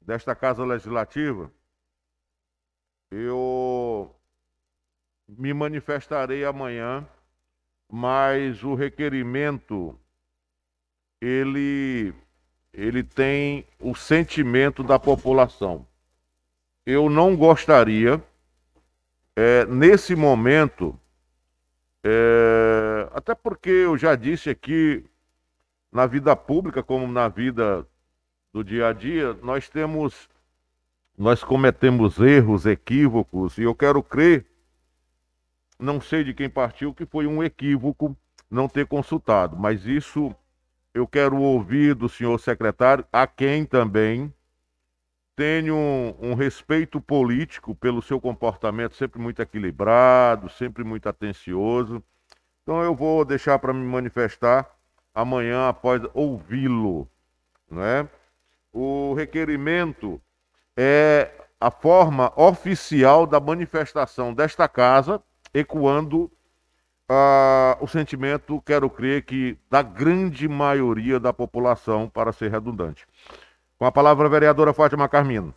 desta Casa Legislativa, eu me manifestarei amanhã, mas o requerimento ele ele tem o sentimento da população. Eu não gostaria é, nesse momento, é, até porque eu já disse aqui na vida pública como na vida do dia a dia, nós temos, nós cometemos erros, equívocos, e eu quero crer, não sei de quem partiu, que foi um equívoco não ter consultado, mas isso eu quero ouvir do senhor secretário, a quem também tenho um, um, respeito político pelo seu comportamento, sempre muito equilibrado, sempre muito atencioso. Então eu vou deixar para me manifestar amanhã após ouvi-lo, né? o requerimento é a forma oficial da manifestação desta casa, ecoando ah, o sentimento, quero crer que, da grande maioria da população, para ser redundante. Com a palavra, a vereadora Fátima Carmino.